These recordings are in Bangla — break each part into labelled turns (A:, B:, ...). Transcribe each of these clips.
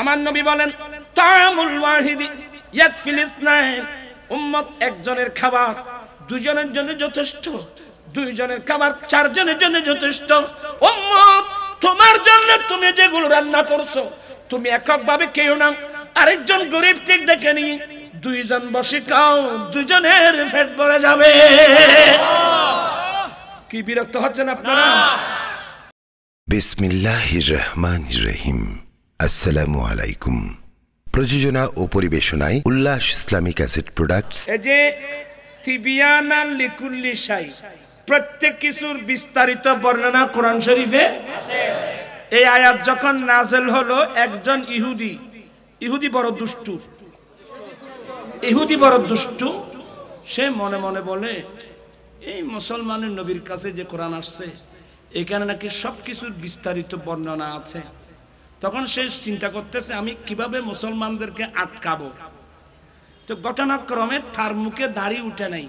A: আমার নবী বলেন তামুল ওয়াহিদি ইয়াক ফিলিস উম্মত একজনের খাবার দুজনের জন্য যথেষ্ট দুইজনের খাবার চারজনের জন্য যথেষ্ট উম্মত তোমার জন্য তুমি যেগুলো রান্না করছো তুমি এককভাবে কেউ না আরেকজন গরিব ঠিক দেখে নি দুইজন বসে খাও দুজনের ফেট ভরে যাবে কি বিরক্ত হচ্ছেন আপনারা বিসমিল্লাহির রহমানির রহিম আসসালামু আলাইকুম প্রযোজনা ও পরিবেশনায় উল্লাস ইসলামিক অ্যাসেট প্রোডাক্টস এ যে তিবিয়ানা লিকুল্লি শাই প্রত্যেক কিছুর বিস্তারিত বর্ণনা কোরআন শরীফে এই আয়াত যখন নাজেল হলো একজন ইহুদি ইহুদি বড় দুষ্টু ইহুদি বড় দুষ্টু সে মনে মনে বলে এই মুসলমানের নবীর কাছে যে কোরআন আসছে এখানে নাকি সব কিছুর বিস্তারিত বর্ণনা আছে তখন সে চিন্তা করতেছে আমি কিভাবে মুসলমানদেরকে আটকাবো তো ঘটনাক্রমে তার মুখে দাড়ি উঠে নাই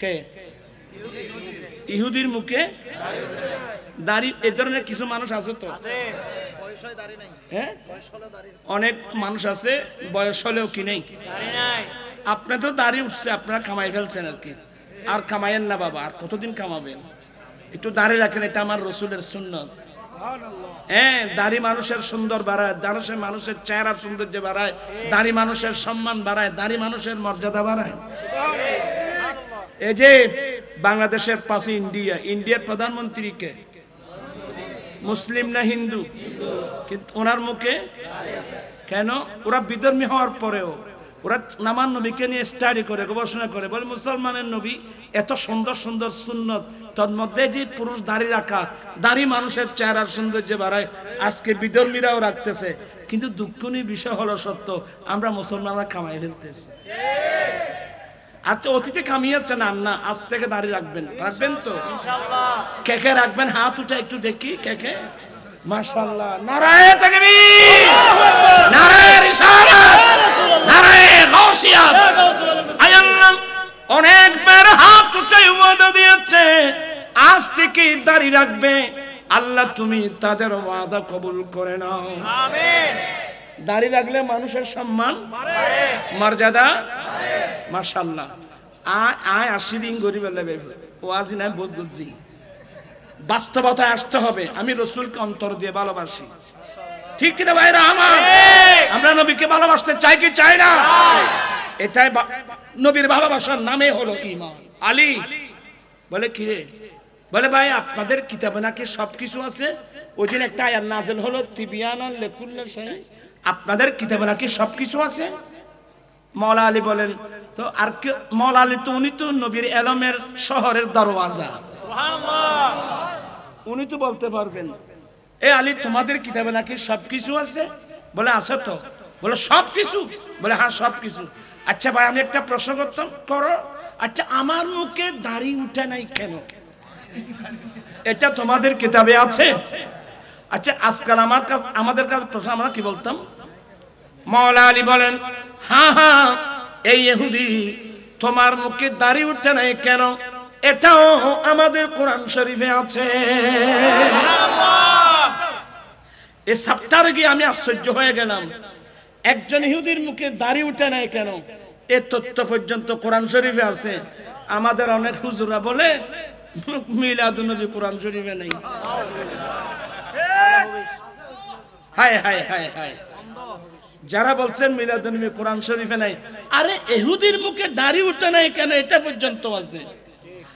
A: কে ইহুদির মুখে দাড়ি এ ধরনের কিছু মানুষ আছে তো হ্যাঁ? অনেক মানুষ আছে বয়স হলেও কি নেই আপনার তো দাড়ি উঠছে আপনারা কামাই ফেলছেন আর কি আর কামাইয়েন না বাবা আর কতদিন কামাবেন একটু দাঁড়িয়ে রাখেন এটা আমার রসুলের সুন্নত হ্যাঁ দাড়ি মানুষের সুন্দর বাড়ায় দাঁড়াসে মানুষের চেহারা সৌন্দর্য বাড়ায় দাড়ি মানুষের সম্মান বাড়ায় দাড়ি মানুষের মর্যাদা বাড়ায় এই যে বাংলাদেশের পাশে ইন্ডিয়া ইন্ডিয়ার প্রধানমন্ত্রীকে মুসলিম না হিন্দু কিন্তু ওনার মুখে কেন ওরা বিধর্মী হওয়ার পরেও ওরা নামান নবীকে নিয়ে স্টাডি করে গবেষণা করে বলে মুসলমানের নবী এত সুন্দর সুন্দর সুন্নত মধ্যে যে পুরুষ দাঁড়িয়ে রাখা দাঁড়িয়ে মানুষের চেহারার সৌন্দর্য বাড়ায় আজকে বিধর্মীরাও রাখতেছে কিন্তু দুঃখনীয় বিষয় হলো সত্য আমরা মুসলমানরা কামাই ফেলতেছি আচ্ছা অতীতে কামিয়েছেন আন্না আজ থেকে দাঁড়িয়ে রাখবেন রাখবেন তো কেকে রাখবেন হাত উঠে একটু দেখি কেকে মাশাল্লাহ নারায়ণ নারায়ণ অনেক বের হাত উঠাই দিয়েছে আজ থেকে দাড়ি রাখবে আল্লাহ তুমি তাদের ওয়াদা কবুল করে নাও দাড়ি রাখলে মানুষের সম্মান মর্যাদা মাশাআল্লাহ আয় আয় আশি দিন গরিব লেবে ওয়াজি নাই বুদ্ধি বাস্তবতায় আসতে হবে আমি রসুলকে অন্তর দিয়ে ভালোবাসি ঠিক কিনা ভাইরা আমার আমরা নবীকে ভালোবাসতে চাই কি চাই না এটাই নবীর ভালোবাসার নামে হলো ইমান আলী বলে কি রে বলে ভাই আপনাদের কিতাবে নাকি সবকিছু আছে ওই দিন একটা আয়াত নাজেল হলো তিবিয়ানান লেকুল্লা সাহেব আপনাদের কিতাবে নাকি সবকিছু আছে মৌলা আলী বলেন তো আর মৌলা আলী তো উনি তো নবীর এলমের শহরের দরওয়াজা উনি তো বলতে পারবেন এ আলী তোমাদের কিতাবে নাকি সব কিছু আছে বলে আছে তো বলে সব কিছু বলে হ্যাঁ সব কিছু আচ্ছা ভাই আমি একটা প্রশ্ন করতাম করো আচ্ছা আমার মুখে দাড়ি উঠে নাই কেন এটা তোমাদের কিতাবে আছে আচ্ছা আজকাল আমার কাছে আমাদের কাছে প্রশ্ন আমরা কি বলতাম মাওলা আলী বলেন হ্যাঁ হ্যাঁ এই ইহুদি তোমার মুখে দাড়ি উঠে নাই কেন এটাও আমাদের কোরআন শরীফে আছে এ সপ্তাহে গিয়ে আমি আশ্চর্য হয়ে গেলাম একজন ইহুদির মুখে দাড়ি উঠে নাই কেন এ তথ্য পর্যন্ত কোরআন শরীফে আছে আমাদের অনেক হুজুরা বলে মিলাদ নবী কোরআন শরীফে নেই হায় হায় হায় হায় যারা বলছেন মিলাদ নবী কোরআন শরীফে নাই আরে এহুদির মুখে দাড়ি উঠে নাই কেন এটা পর্যন্ত আছে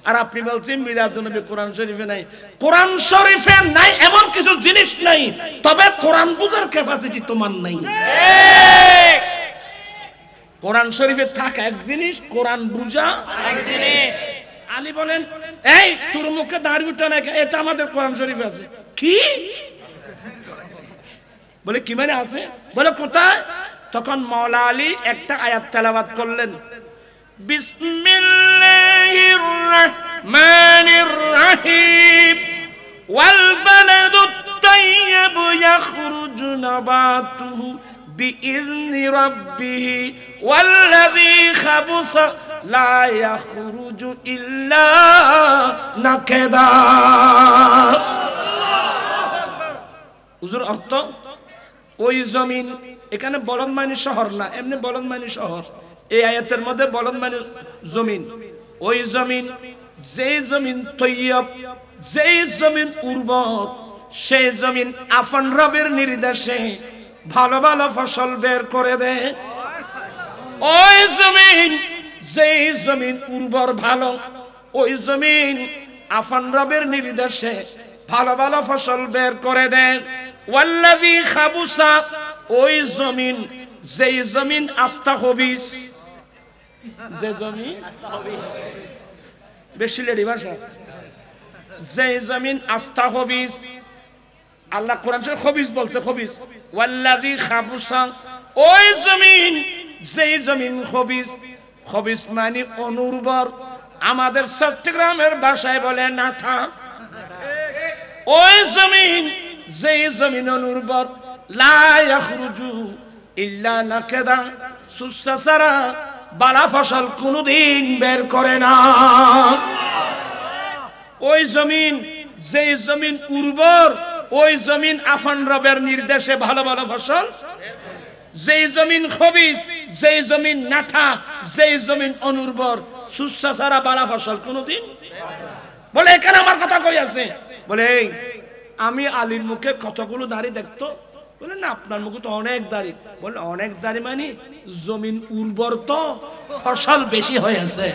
A: আর আপনি বলছেন মিলাদুনবী কোরআন শরীফে নাই কোরআন শরীফে নাই এমন কিছু জিনিস নাই তবে কোরআন বুঝার ক্যাপাসিটি তোমার নাই কোরআন শরীফে থাকা এক জিনিস কোরআন বুঝা এক জিনিস আলী বলেন এই তোর মুখে দাড়ি উঠা না এটা আমাদের কোরআন শরীফে আছে কি বলে কি মানে আছে বলে কোথায় তখন মাওলা আলী একটা আয়াত তেলাবাত করলেন বিসমিল্লাহির الرحمن الرحيم والبلد الطيب يخرج نباته بإذن ربه والذي خبث لا يخرج إلا نكدا হুজুর অর্থ ওই জমিন এখানে বলদমানি শহর না এমনি বলদমানি শহর এই আয়াতের মধ্যে বলদমানি জমিন ওই জমিন যে জমিন তৈয়ব যে জমিন উর্বর সেই জমিন আফান রবের নির্দেশে ভালো ভালো ফসল বের করে দে ওই জমিন যে জমিন উর্বর ভালো ওই জমিন আফান রবের নির্দেশে ভালো ভালো ফসল বের করে দে ওয়াল্লাযী খাবুসা ওই জমিন যেই জমিন আস্থা হবিস যে জমি বেশিলেরি ভাষা যে জমিন আস্থা হবিস আল্লাহ কোরআন শরীফ হবিস বলছে হবিস ওয়াল্লাযী খাবুসা ওই জমিন যেই জমিন হবিস হবিস মানে অনুর্বর আমাদের চট্টগ্রামের ভাষায় বলে নাথা ওই জমিন যেই জমিন অনুর্বর লা ইখরুজু ইল্লা নাকাদা সুসা সারা বালা ফসল কোনোদিন বের করে না ওই জমিন যে জমিন উর্বর ওই জমিন আফান রবের নির্দেশে ভালো ভালো ফসল যেই জমিন খবিজ যেই জমিন নাঠা যেই জমিন অনুর্বর সুস্বা সারা বালা ফসল কোনোদিন বলে এখানে আমার কথা কই আছে বলে আমি আলীর মুখে কতগুলো দাঁড়িয়ে দেখতো বলে না আপনার মুখে তো অনেক দাড়ি বলে অনেক দাড়ি মানে জমিন উর্বর তো ফসল বেশি হয়েছে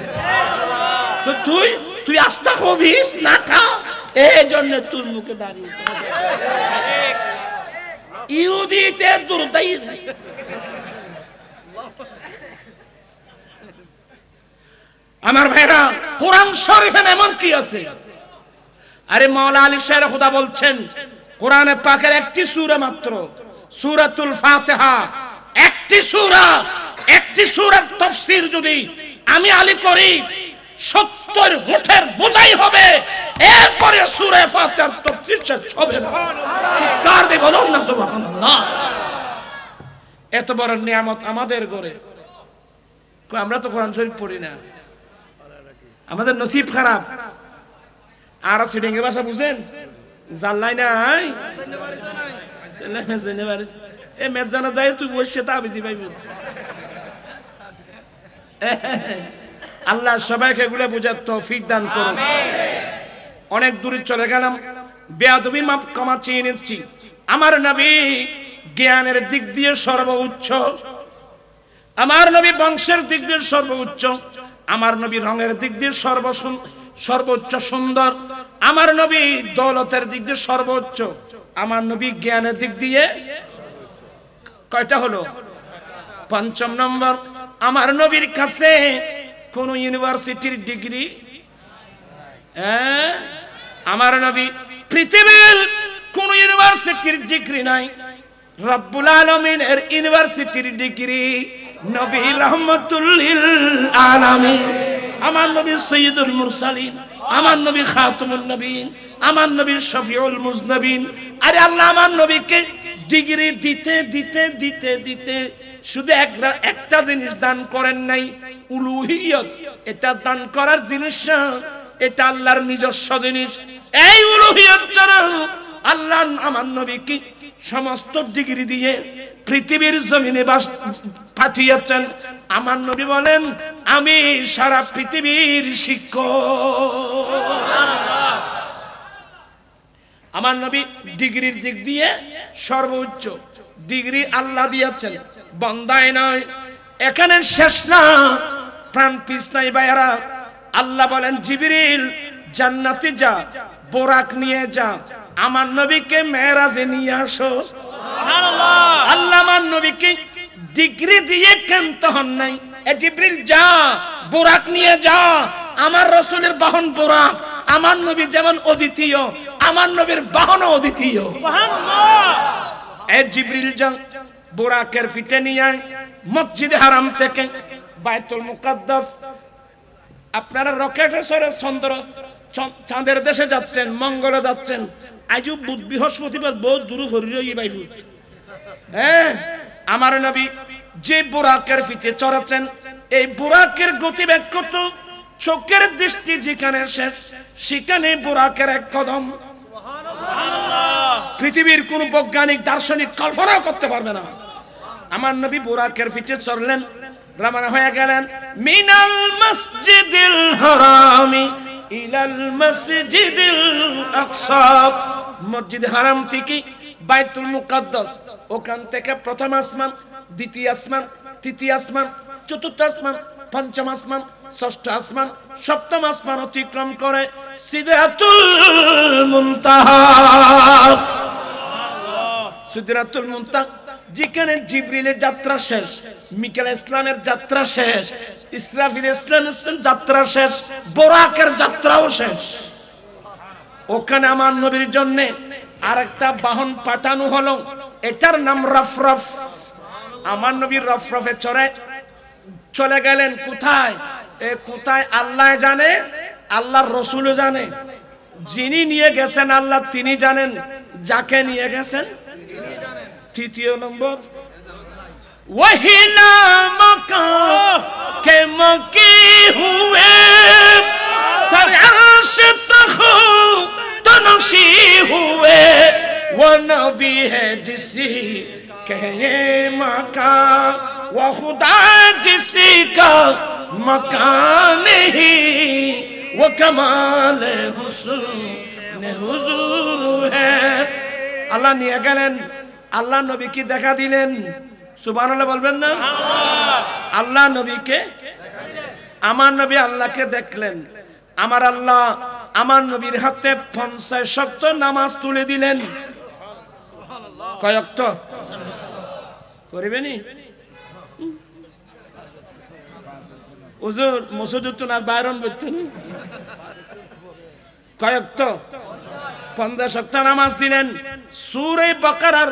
A: তো তুই তুই আস্থা কবিস না খা এই জন্য তোর মুখে ইহুদিতে দুর্দাই আমার ভাইরা কোরআন শরীফেন এমন কি আছে আরে মাওলা আলী শের খুদা বলছেন কোরআনে পাকের একটি সুরা মাত্র সুরাতুল ফাতেহা একটি সুরা একটি সুরার তফসির যদি আমি আলী করি সত্তর মুঠের বোঝাই হবে এরপরে সুরে ফাতেহার তফসির শেষ হবে কার দিয়ে বলুন না এত বড় নিয়ামত আমাদের গড়ে আমরা তো কোরআন শরীফ পড়ি না আমাদের নসিব খারাপ আর সিডিং এর ভাষা বুঝেন জানলাই নাই এ জানা যায় তুই বসে তা আমি আল্লাহ সবাইকে বুঝার তো ফিক দান করো অনেক দূরে চলে গেলাম বেয়াদবি মাপ কমা চেয়ে নিচ্ছি আমার নবী জ্ঞানের দিক দিয়ে সর্বোচ্চ আমার নবী বংশের দিক দিয়ে সর্বোচ্চ আমার নবী রঙের দিক দিয়ে সর্বসুন সর্বোচ্চ সুন্দর আমার নবী দৌলতের দিক দিয়ে সর্বোচ্চ আমার নবী জ্ঞানের দিক দিয়ে কয়টা হলো পঞ্চম নম্বর আমার নবীর কাছে কোন ইউনিভার্সিটির ডিগ্রি হ্যাঁ? আমার নবী পৃথিবীর কোন ইউনিভার্সিটির ডিগ্রি নাই রব্বুল আলমিনের ইউনিভার্সিটির ডিগ্রি নবী রহমতুল্লিল আলামিন আমার নবী সৈয়দুল মুরসালিন আমার নবী খাতুমুল নবীন আমার নবী শফিউল মুজনবীন আরে আল্লাহ আমার নবীকে ডিগ্রি দিতে দিতে দিতে দিতে শুধু একটা একটা জিনিস দান করেন নাই উলুহিয়ত এটা দান করার জিনিস না এটা আল্লাহর নিজস্ব জিনিস এই উলুহিয়ত ছাড়া আল্লাহ আমার নবীকে সমস্ত ডিগ্রি দিয়ে পৃথিবীর জমিনে বাস পাঠিয়েছেন আমার নবী বলেন আমি সারা পৃথিবীর শিক্ষক আমার নবী ডিগ্রির দিক দিয়ে সর্বোচ্চ ডিগ্রি আল্লাহ দিয়েছেন বন্দায় নয় এখানে শেষ না প্রাণ পিস্তাই বাইরা আল্লাহ বলেন জিবিরিল জান্নাতি যা বোরাক নিয়ে যা আমার নবীকে মেয়েরাজে নিয়ে আসো আল্লাহ আমার নবীকে ডিগ্রি দিয়ে ক্ষান্ত হন নাই এ জিব্রিল যা বোরাক নিয়ে যা আমার রসুলের বাহন বোরাক আমার নবী যেমন অদ্বিতীয় আমার নবীর বাহন অদ্বিতীয় এ জিব্রিল মসজিদ থেকে আপনারা চন্দ্র চাঁদের দেশে যাচ্ছেন মঙ্গলে যাচ্ছেন আজ বৃহস্পতিবার বহুত দূর হরি বাই হ্যাঁ আমার নবী যে বুড়াকের ফিতে চড়াচ্ছেন এই বুরাকের গতিবেগ কত চোখের দৃষ্টি যেখানে শেষ সেখানে বোরাকের এক কদম পৃথিবীর কোন বৈজ্ঞানিক দার্শনিক কল্পনাও করতে পারবে না আমার নবী বুরাকের ফিতে চড়লেন রামানা হয়ে গেলেন মিনাল মসজিদিল হরামি ইলাল মসজিদিল আকসা মসজিদ হারাম থেকে বাইতুল মুকাদ্দাস ওখান থেকে প্রথম আসমান দ্বিতীয় আসমান তৃতীয় আসমান চতুর্থ আসমান পঞ্চম আসমান ষষ্ঠ আসমান সপ্তম আসমান অতিক্রম করে সিদরাতুল মুনতাহা সিদরাতুল মুনতাহা যেখানে জিব্রিলের যাত্রা শেষ মিকেল ইসলামের যাত্রা শেষ ইসরাফিল ইসলাম ইসলাম যাত্রা শেষ বোরাকের যাত্রাও শেষ ওখানে আমার নবীর জন্য আর একটা বাহন পাঠানো হলো এটার নাম রফরফ আমার নবীর রফরফে চড়ে চলে গেলেন কোথায় এ কোথায় আল্লাহ জানে আল্লাহর রসুল জানে যিনি নিয়ে গেছেন আল্লাহ তিনি জানেন যাকে নিয়ে গেছেন তৃতীয় নম্বর ওহিলা মকা কে মকি হুয়ে مکان ہی وہ کمال حسن حضور ہے اللہ نیا گلین আল্লাহ নবীকে দেখা দিলেন সুবান আল্লাহ বলবেন না আল্লাহ নবীকে আমার নবী আল্লাহকে দেখলেন আমার আল্লাহ আমার নবীর হাতে পঞ্চাশ শক্ত নামাজ তুলে দিলেন কয়ক্ত করিবেনি হুজুর মসজিদ না বাইরন বলতেন কয়েক তো পঞ্চাশ সপ্তাহ নামাজ দিলেন সুরে বকারার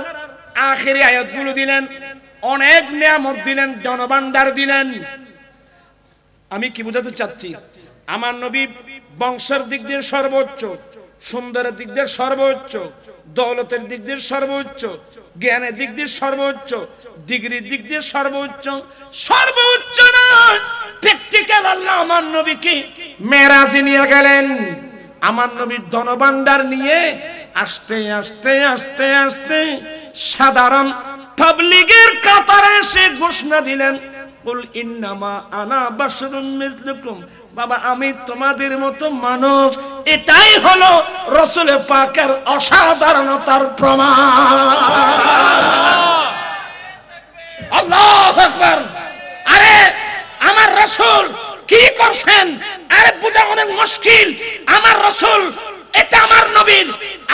A: আখেরি আয়ত আয়াতগুলো দিলেন অনেক নিয়ামত দিলেন জনবান্ডার দিলেন আমি কি বুঝাতে চাচ্ছি আমার নবী বংশের দিক দিয়ে সর্বোচ্চ সুন্দরের দিক দিয়ে সর্বোচ্চ দৌলতের দিক দিয়ে সর্বোচ্চ জ্ঞানের দিক দিয়ে সর্বোচ্চ ডিগ্রির দিক দিয়ে সর্বোচ্চ সর্বোচ্চ প্র্যাকটিক্যাল আল্লাহ আমার নবীকে মেরাজে নিয়ে গেলেন আমার নবীর ধনবান্ডার নিয়ে আস্তে আস্তে আস্তে আস্তে সাধারণ পাবলিকের কাতারে সে ঘোষণা দিলেন কুল ইন্নামা আনা বাশরুন মিসলুকুম বাবা আমি তোমাদের মতো মানুষ এটাই হলো রসুল পাকের অসাধারণতার প্রমাণ আল্লাহ আরে আমার রসুল কি করছেন আরে বুঝা অনেক মুশকিল আমার রসুল এটা আমার নবীন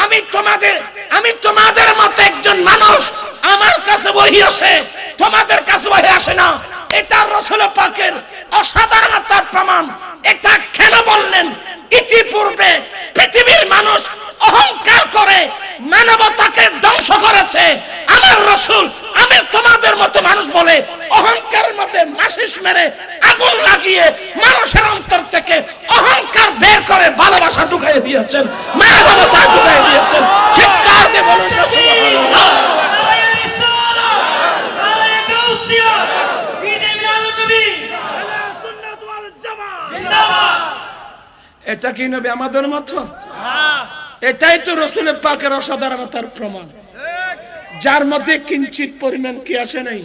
A: আমি তোমাদের রসুল আমি তোমাদের মতো মানুষ বলে অহংকারের মধ্যে মাসিস মেরে আগুন লাগিয়ে মানুষের অন্তর থেকে অহংকার বের করে ভালোবাসা ঢুকাই দিয়েছেন মায়া মমতা ঢুকাই দিয়েছেন এটা কি নবী আমাদের মতো হ্যাঁ। এটাই তো রসুলের পাকের অসাধারণতার প্রমাণ যার মধ্যে কিঞ্চিত পরিমাণ কি আসে নাই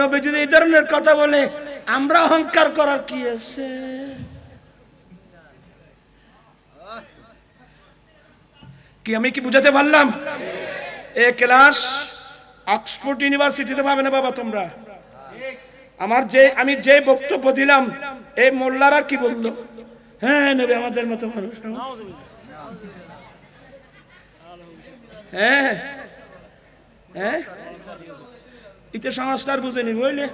A: নবী যদি এই ধরনের কথা বলে আমরা অহংকার করার কি আছে কি আমি কি বুঝাতে পারলাম এ ক্লাস অক্সফোর্ড ইউনিভার্সিটিতে পাবে না বাবা তোমরা আমার যে আমি যে বক্তব্য দিলাম এই মোল্লারা কি বললো হ্যাঁ নেবে আমাদের মতো মানুষ হ্যাঁ, হ্যাঁ। হ্যাঁ ইতে সংস্কার বুঝেনি বুঝলে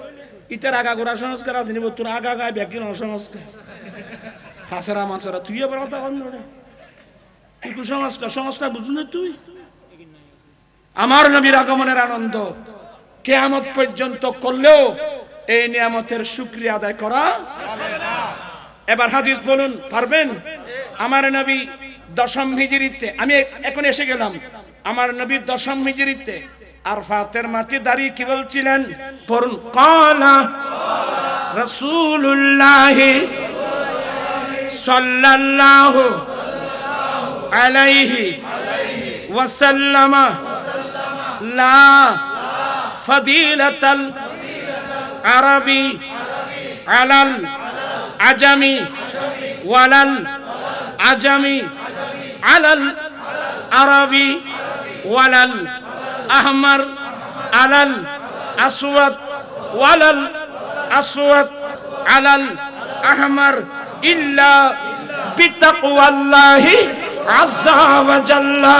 A: ইতার আগা গোড়া সংস্কার আছে নিব তোর আগা গায়ে ব্যাকিন অসংস্কার হাসারা মাসারা তুই আবার কথা বন্ধ তুই কুসংস্কার সংস্কার বুঝুন তুই আমার নবীর আগমনের আনন্দ কেয়ামত পর্যন্ত করলেও এই নিয়ামতের শুক্রিয়া আদায় করা এবার হাদিস বলুন পারবেন আমার নবী দশম হিজরিতে আমি এখন এসে গেলাম আমার নবীর দশম হিজরিতে আরফাতের মাটি দাঁড়িয়ে কি বলছিলেন পড়ুন কলা রসুল্লাহ সাল্লাল্লাহ আলাইহি ওয়াসাল্লাম লা ফদিলাতাল আরবি আলাল আজামি ওয়ালাল আজামি আলাল আরবি ওয়ালাল আহমার আলাল আসওয়াত ওয়ালাল আসওয়াত আলাল আহমার ইল্লা বিতাকওয়াল্লাহি আযা ওয়া জাল্লা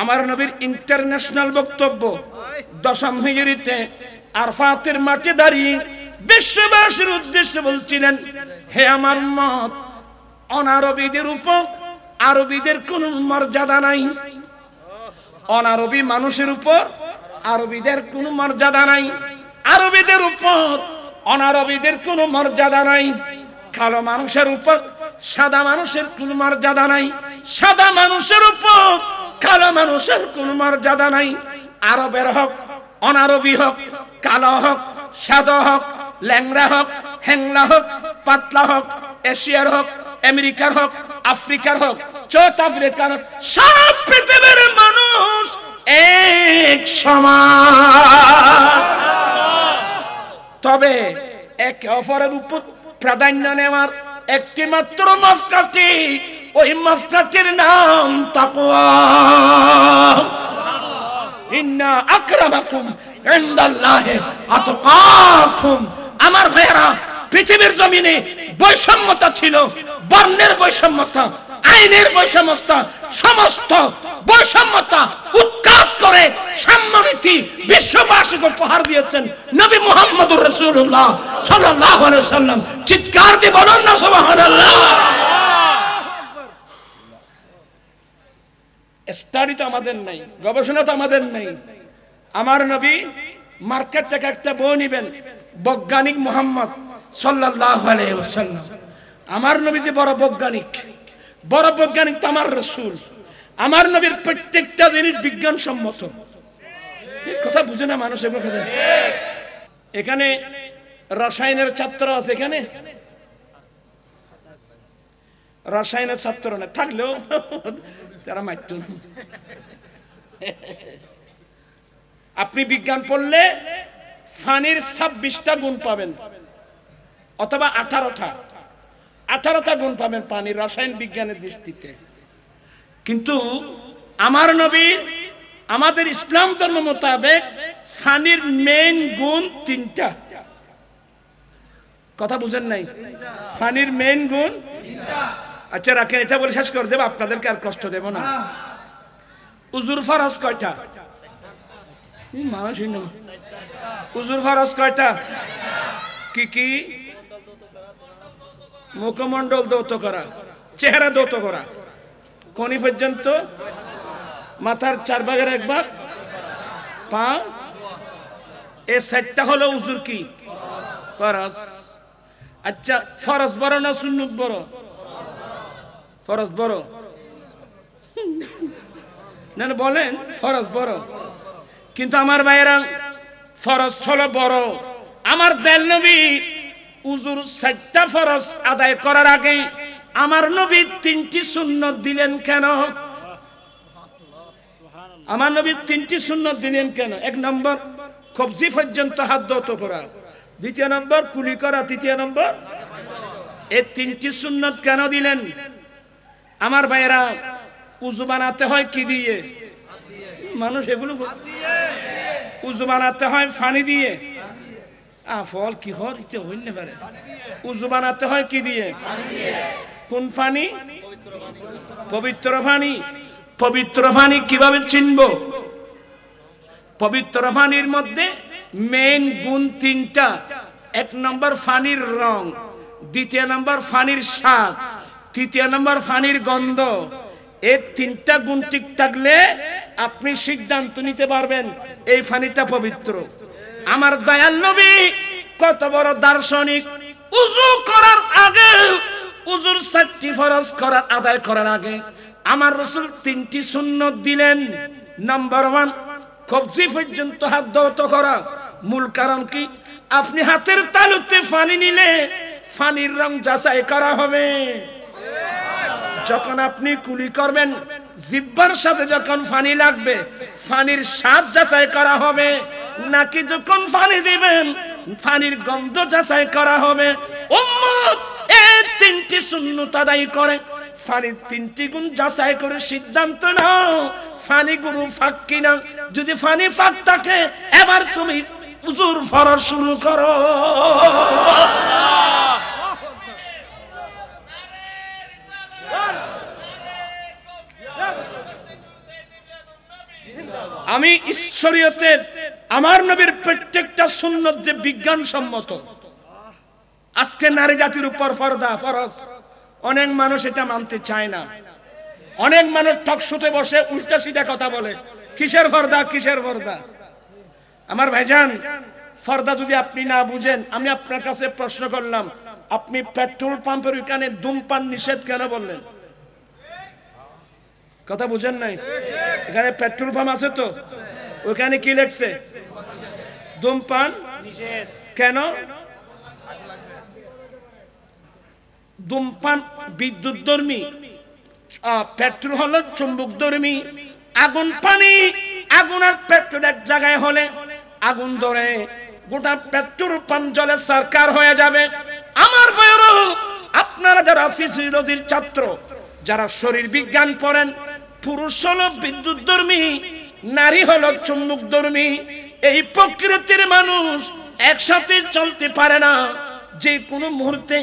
A: আমার নবীর ইন্টারন্যাশনাল বক্তব্য দশম হিজরিতে আরফাতের মাঠে দাঁড়িয়ে বিশ্ববাসীর উদ্দেশ্যে বলছিলেন হে আমার মত অনারবীদের উপর আরবীদের কোনো মর্যাদা নাই অনারবি মানুষের উপর আরবিদের কোনো মর্যাদা নাই আরবিদের উপর অনারবিদের কোনো মর্যাদা নাই কালো মানুষের উপর সাদা মানুষের কোনো মর্যাদা নাই সাদা মানুষের উপর কালো মানুষের কোনো মর্যাদা নাই আরবের হক অনারবি হক কালো হক সাদা হক ল্যাংরা হক হ্যাংলা হক পাতলা হক এশিয়ার হক আমেরিকার হক আফ্রিকার হক চৌথ আফ্রিকার হক সব পৃথিবীর এক তবে একে অপরের উপর প্রাধান্য নেওয়ার একটি মাত্র মাফকাতি ওই মাফকাতির নাম তাকওয়া ইন্না আকরামাকুম ইনদাল্লাহি আতকাকুম আমার ভাইরা পৃথিবীর জমিনে বৈষম্যতা ছিল বর্ণের বৈষম্যতা আইনের বৈষম্য সমস্ত বৈষম্যতা উৎখাত করে সাম্যনীতি বিশ্ববাসীকে উপহার দিয়েছেন নবী রাসূলুল্লাহ সাল্লাল্লাহু আলাইহি সাল্লাম চিৎকার দিয়ে বলুন না সুবহানাল্লাহ স্টাডি তো আমাদের নাই গবেষণা তো আমাদের নাই আমার নবী মার্কেট থেকে একটা বই নিবেন বৈজ্ঞানিক মুহাম্মদ সাল্লাল্লাহু আলাইহি ওয়াসাল্লাম আমার নবী যে বড় বৈজ্ঞানিক বড় বৈজ্ঞানিক তো আমার রসুল আমার নবীর প্রত্যেকটা জিনিস বিজ্ঞান সম্মত কথা বুঝে না মানুষ এগুলো কথা এখানে রসায়নের ছাত্র আছে এখানে রসায়নের ছাত্র না থাকলেও তারা মারত আপনি বিজ্ঞান পড়লে ফানির ছাব্বিশটা গুণ পাবেন অথবা আঠারোটা আঠারোটা গুণ পাবেন পানি রসায়ন বিজ্ঞানের দৃষ্টিতে কিন্তু আমার নবী আমাদের ইসলাম ধর্ম মোতাবেক ফানির মেইন গুণ তিনটা কথা বুঝেন নাই ফানির মেইন গুণ আচ্ছা রাখেন এটা বলে শেষ করে দেবো আপনাদেরকে আর কষ্ট দেব না উজুর ফরাস কয়টা মানুষ উজুর ফরাস কয়টা কি কি মুখমন্ডল দৌত করা চেহারা দৌত করা কনি পর্যন্ত মাথার চার ভাগের এক ভাগ পা এ সাইটটা হলো উজুর কি ফরজ আচ্ছা ফরস বড় না সুন্নত বড় ফরস বড় না না বলেন ফরজ বড় কিন্তু আমার ভাইয়েরা ফরজ হলো বড় আমার দেল নবী উজুর সাতটা ফরজ আদায় করার আগে আমার নবী তিনটি শূন্য দিলেন কেন আমার নবী তিনটি শূন্য দিলেন কেন এক নম্বর কবজি পর্যন্ত হাত দত করা দ্বিতীয় নম্বর কুলি করা তৃতীয় নম্বর এই তিনটি সুন্নত কেন দিলেন আমার ভাইয়েরা উজু বানাতে হয় কি দিয়ে মানুষ এগুলো উজু বানাতে হয় ফানি দিয়ে আফল কি হর ইতে হইলে পারে উজু বানাতে হয় কি দিয়ে কোন পানি পবিত্র পানি পবিত্র পানি কিভাবে চিনব পবিত্র পানির মধ্যে মেইন গুণ তিনটা এক নম্বর ফানির রং দ্বিতীয় নম্বর ফানির স্বাদ তৃতীয় নম্বর ফানির গন্ধ এর তিনটা গুণ ঠিক থাকলে আপনি সিদ্ধান্ত নিতে পারবেন এই ফানিটা পবিত্র আমার দয়াল নবী কত বড় দার্শনিক উজু করার আগে উজুর সাতটি ফরজ করার আদায় করার আগে আমার রসুল তিনটি সুন্নত দিলেন নাম্বার ওয়ান কবজি পর্যন্ত হাত দৌত করা মূল কারণ কি আপনি হাতের তালুতে ফানি নিলে ফানির রং যাচাই করা হবে যখন আপনি কুলি করবেন জিব্বার সাথে যখন ফানি লাগবে ফানির স্বাদ যাচাই করা হবে নাকি যখন ফানি দিবেন ফানির গন্ধ যাচাই করা হবে উম্মত এই তিনটি শূন্য তাদাই করে ফানির তিনটি গুণ যাচাই করে সিদ্ধান্ত নাও ফানি গুরু ফাঁক কিনা যদি ফানি ফাঁক থাকে এবার তুমি উজুর ফরার শুরু করো আমি ঈশ্বরীয়তের আমার নবীর প্রত্যেকটা সুন্নত যে বিজ্ঞান সম্মত আজকে নারী জাতির উপর ফরদা ফরজ অনেক মানুষ এটা মানতে চায় না অনেক মানুষ ঠকসুতে বসে উল্টা সিধা কথা বলে কিসের ফর্দা কিসের ফর্দা আমার ভাইজান ফর্দা যদি আপনি না বুঝেন আমি আপনার কাছে প্রশ্ন করলাম আপনি পেট্রোল পাম্পের ওইখানে ধূমপান নিষেধ কেন বললেন কথা বুঝেন নাই এখানে পেট্রোল পাম্প আছে তো ওখানে কি লেখছে ধূমপান কেন ধূমপান বিদ্যুৎ ধর্মী পেট্রোল হলো চুম্বক ধর্মী আগুন পানি আগুন আর পেট্রোল এক জায়গায় হলে আগুন ধরে গোটা পেট্রোল পাম্প জলে সরকার হয়ে যাবে আমার বয়র আপনারা যারা ফিজিওলজির ছাত্র যারা শরীর বিজ্ঞান পড়েন পুরুষ হলো বিদ্যুৎ ধর্মী নারী হল চুম্বুক ধর্মী এই প্রকৃতির মানুষ একসাথে চলতে পারে না যে কোনো মুহূর্তে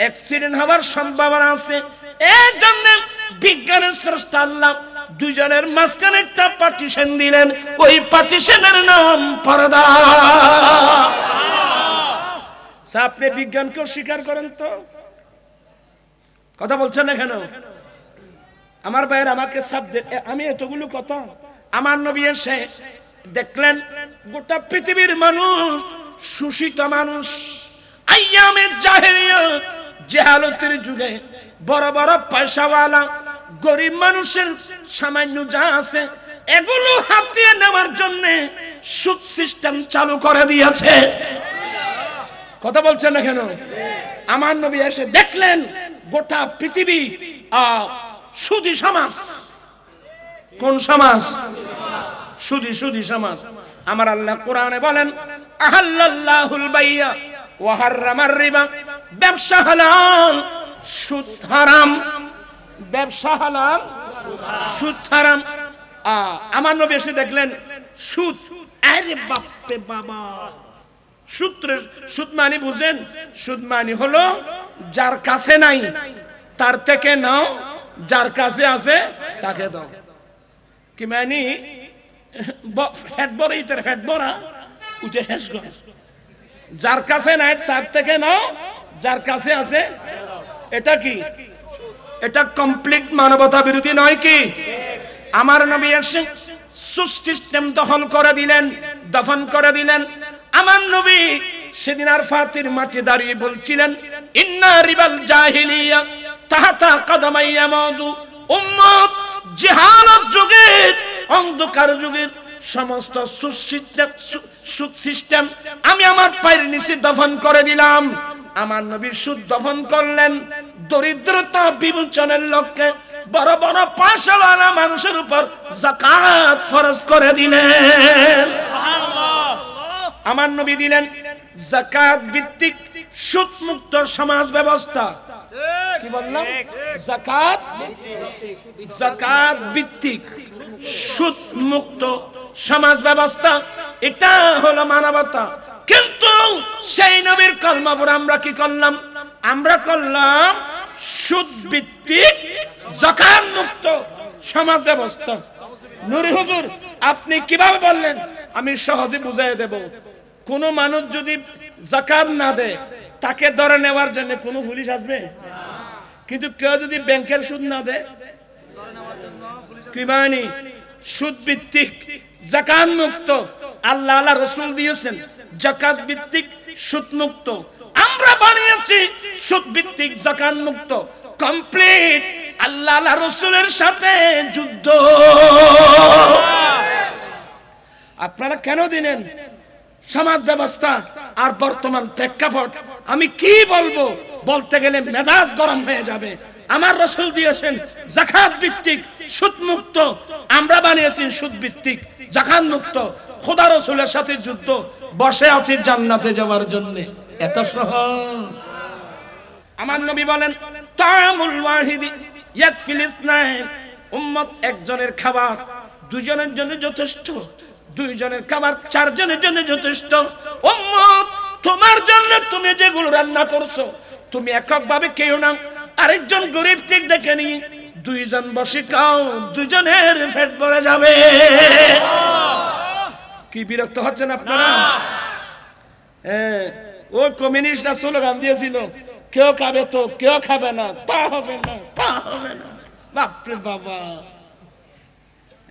A: অ্যাক্সিডেন্ট হওয়ার সম্ভাবনা আছে এই জন্য বিজ্ঞানের স্রষ্টা আল্লাহ দুজনের মাঝখানে একটা পার্টিশন দিলেন ওই পার্টিশনের নাম পর্দা আচ্ছা, আপনি বিজ্ঞানকেও স্বীকার করেন তো কথা বলছেন না কেন আমার ভাইয়ের আমাকে সাবজেক্ট আমি এতগুলো কথা আমার নবী এসে দেখলেন গোটা পৃথিবীর মানুষ শোষিত মানুষ আইয়ামের জাহেরিয়ত জেহালতের যুগে বড় বড় পয়সাওয়ালা গরিব মানুষের সামান্য যা আছে এগুলো হাতিয়ে নেওয়ার জন্য সুদ সিস্টেম চালু করে দিয়েছে কথা বলছেন না কেন আমার নবী এসে দেখলেন গোটা পৃথিবী সুদী সমাজ কোন সমাজ সুধি সুধি সমাজ আমার আল্লাহ কোরআনে বলেন আহাল্লাহুল বাইয়া ওয়াহারামার রিবা ব্যবসা হালাল সুদ হারাম ব্যবসা হালাম সুদ হারাম আমার বেশি এসে দেখলেন সুদ আরে বাপরে বাবা সূত্রের সুদ মানি বুঝেন সুদ মানি হলো যার কাছে নাই তার থেকে নাও যার কাছে আছে তাকে দাও ফ্যাট বড় ফ্যাট বড়া উঠে শেষ যার কাছে নাই তার থেকে নাও যার কাছে আছে এটা কি এটা কমপ্লিট মানবতা বিরোধী নয় কি আমার নবী এসে সিস্টেম করে দিলেন দফন করে দিলেন আমার নবী সেদিন আর ফাতির মাটি দাঁড়িয়ে বলছিলেন ইন্না রিবাল জাহিলিয়া তাহা কদমাইয়া মদু উম্মত জেহালত যুগের অন্ধকার যুগের সমস্ত সুসিস্টেম আমি আমার পায়ের নিচে দফন করে দিলাম আমার নবী সুদ দফন করলেন দরিদ্রতা বিমোচনের লক্ষ্যে বড় বড় পাশালা মানুষের উপর জাকাত ফরজ করে দিলেন আমার নবী দিলেন জাকাত ভিত্তিক সুদ মুক্ত সমাজ ব্যবস্থা কি বললাম জাকাত জাকাত ভিত্তিক সুদ মুক্ত সমাজ ব্যবস্থা এটা হলো মানবতা কিন্তু সেই নবীর কলমাপুর আমরা কি করলাম আমরা করলাম সুদ ভিত্তিক জাকাত মুক্ত সমাজ ব্যবস্থা নুরি হুজুর আপনি কিভাবে বললেন আমি সহজে বুঝাই দেব কোনো মানুষ যদি জাকাত না দেয় তাকে ধরে নেওয়ার জন্য কোন পুলিশ আসবে কিন্তু কেউ যদি ব্যাংকের সুদ না দেয় মানে? সুদ ভিত্তিক জাকাত মুক্ত আল্লাহ আল্লাহ রসুল দিয়েছেন জাকাত ভিত্তিক সুদ মুক্ত আমরা বানিয়েছি সুদ ভিত্তিক জাকাত মুক্ত কমপ্লিট আল্লাহ আল্লাহ রসুলের সাথে যুদ্ধ আপনারা কেন দিলেন সমাজ ব্যবস্থা আর বর্তমান প্রেক্ষাপট আমি কি বলবো বলতে গেলে মেজাজ গরম হয়ে যাবে আমার রসুল দিয়েছেন জাকাত ভিত্তিক সুদ মুক্ত আমরা বানিয়েছি সুদ ভিত্তিক জাকাত মুক্ত খোদা রসুলের সাথে যুদ্ধ বসে আছি জান্নাতে যাওয়ার জন্য এত সহজ আমার নবী বলেন তামুল ওয়াহিদি ইয়াকফিল ইসনাইন উম্মত একজনের খাবার দুজনের জন্য যথেষ্ট দুইজনের খাবার চারজনের জন্য যথেষ্ট তোমার জন্য তুমি যেগুলো রান্না করছো তুমি এককভাবে কেউ না আরেকজন গরিব ঠিক দেখে নি দুইজন বসে খাও দুজনের ফেট পরে যাবে কি বিরক্ত হচ্ছেন আপনারা হ্যাঁ ও কমিউনিস্টরা স্লোগান দিয়েছিল কেউ খাবে তো কেউ খাবে না তা হবে না তা হবে না বাপরে বাবা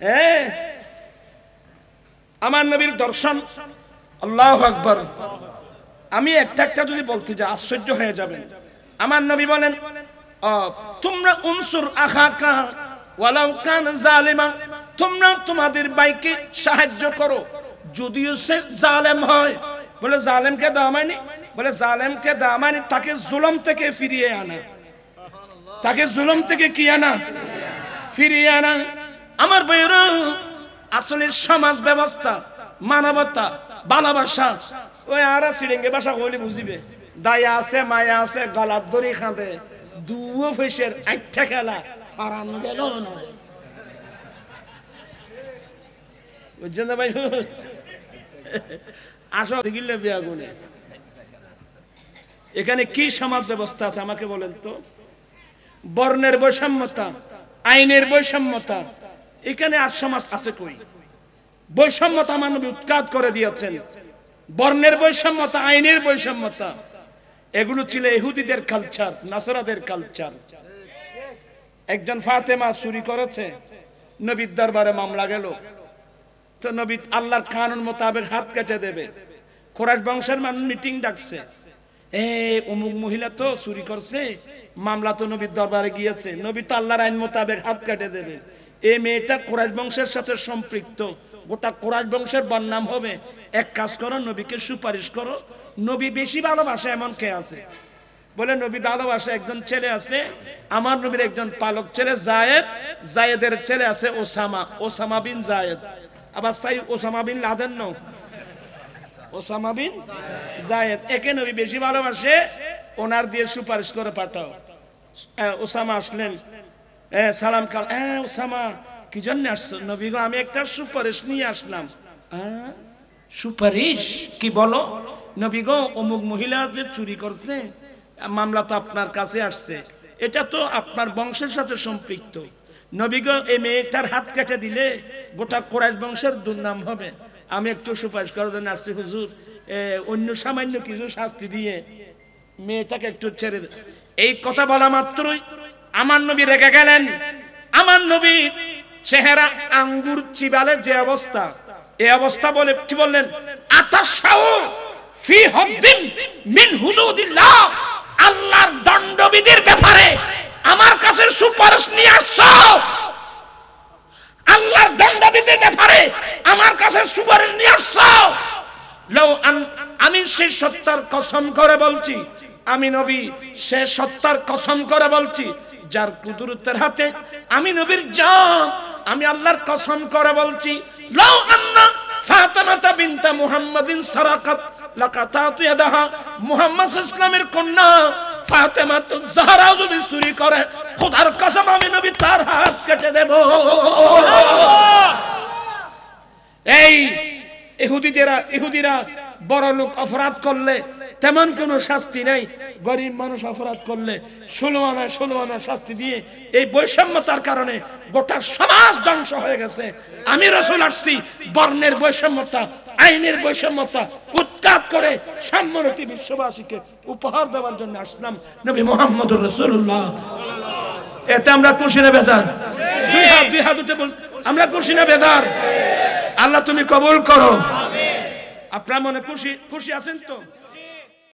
A: হ্যাঁ আমার নবীর দর্শন আল্লাহ আকবর আমি একটা একটা যদি বলতে যাই আশ্চর্য হয়ে যাবেন আমার নবী বলেন তোমরা উনসুর আখাকা ওয়ালাউ কান জালিমা তোমরা তোমাদের বাইকে সাহায্য করো যদিও সে জালেম হয় বলে জালেমকে দামানি বলে জালেমকে দামানি তাকে জুলম থেকে ফিরিয়ে আনা তাকে জুলম থেকে কি আনা ফিরিয়ে আনা আমার বৈরব আসলে সমাজ ব্যবস্থা মানবতা ভালোবাসা ওই আর সিডেঙ্গে বাসা কইলে বুঝিবে দায়া আছে মায়া আছে গলার দড়ি খাঁদে দুও ফেসের একটা খেলা ফারান গেল না বুঝছেন ভাই আসো দেখিলে বিয়া গুনে এখানে কি সমাজ ব্যবস্থা আছে আমাকে বলেন তো বর্ণের বৈষম্যতা আইনের বৈষম্যতা এখানে আর সমাজ আছে কই বৈষম্যতা মানব উৎকাত করে দিয়েছেন বর্ণের বৈষম্যতা আইনের বৈষম্যতা এগুলো ছিল ইহুদিদের কালচার নাসরাদের কালচার একজন ফাতেমা চুরি করেছে নবীর দরবারে মামলা গেল তো নবী আল্লাহর কানুন মোতাবেক হাত কেটে দেবে খোরাজ বংশের মানুষ মিটিং ডাকছে এ অমুক মহিলা তো চুরি করছে মামলা তো নবীর দরবারে গিয়েছে নবী তো আল্লাহর আইন মোতাবেক হাত কেটে দেবে এই মেয়েটা কোরাইশ বংশের সাথে সম্পৃক্ত গোটা কোরআশ বংশের বদনাম হবে এক কাজ করো নবীকে সুপারিশ করো নবী বেশি ভালোবাসে এমন কে আছে বলে নবী ভালোবাসে একজন ছেলে আছে আমার নবীর একজন পালক ছেলে জায়েদ জায়েদের ছেলে আছে ওসামা ওসামা বিন জায়েদ আবার সাই ওসামা বিন লাদেন ন ওসামা বিন জায়েদ একে নবী বেশি ভালোবাসে ওনার দিয়ে সুপারিশ করে পাঠাও ওসামা আসলেন হ্যাঁ সালাম কাল হ্যাঁ ওসামা কি জন্য আসছো নবী গো আমি একটা সুপারিশ নিয়ে আসলাম সুপারিশ কি বলো নবী গো অমুক মহিলা যে চুরি করছে মামলা তো আপনার কাছে আসছে এটা তো আপনার বংশের সাথে সম্পৃক্ত নবীগ এই মেয়েটার হাত কেটে দিলে গোটা কোরআশ বংশের দুর্নাম হবে আমি একটু সুপারিশ করার জন্য আসছি হুজুর অন্য সামান্য কিছু শাস্তি দিয়ে মেয়েটাকে একটু ছেড়ে এই কথা বলা মাত্রই আমার নবী রেগে গেলেন আমার নবী চেহারা আঙ্গুর চিবালে যে অবস্থা এ অবস্থা বলে কি বললেন আতাশাউ ফি হদ্দিন মিন হুদুদিল্লাহ আল্লাহর দণ্ডবিধির ব্যাপারে আমার কাছে সুপারিশ নিয়ে আসছো আল্লাহর দণ্ডবিধির ব্যাপারে আমার কাছে সুপারিশ নিয়ে আসছো লও আমি সেই সত্তার কসম করে বলছি আমি নবী সে সত্তার কসম করে বলছি যার কুদরতের হাতে আমি নবীর জান আমি আল্লাহর কসম করে বলছি লাউ আন্না ফাতিমাতা বিনতা মুহাম্মাদিন সারাকাত লাকাতাতু ইয়াদাহা মুহাম্মদ ইসলামের কন্যা ফাতেমা তো জাহরা যদি চুরি করে খোদার কসম আমি নবী তার হাত কেটে দেব এই ইহুদিরা ইহুদিরা বড় লোক অপরাধ করলে তেমন কোনো শাস্তি নাই গরিব মানুষ অপরাধ করলে ষোলো আনা ষোলো শাস্তি দিয়ে এই বৈষম্যতার কারণে গোটা সমাজ ধ্বংস হয়ে গেছে আমি রসুল আসছি বর্ণের বৈষম্যতা আইনের বৈষম্যতা উৎকাত করে সাম্যরতি বিশ্ববাসীকে উপহার দেওয়ার জন্য আসলাম নবী মোহাম্মদ রসুল্লাহ এতে আমরা না বেজার দুই হাত দুই হাত উঠে বল আমরা না বেজার আল্লাহ তুমি কবুল করো আপনার মনে খুশি খুশি আছেন তো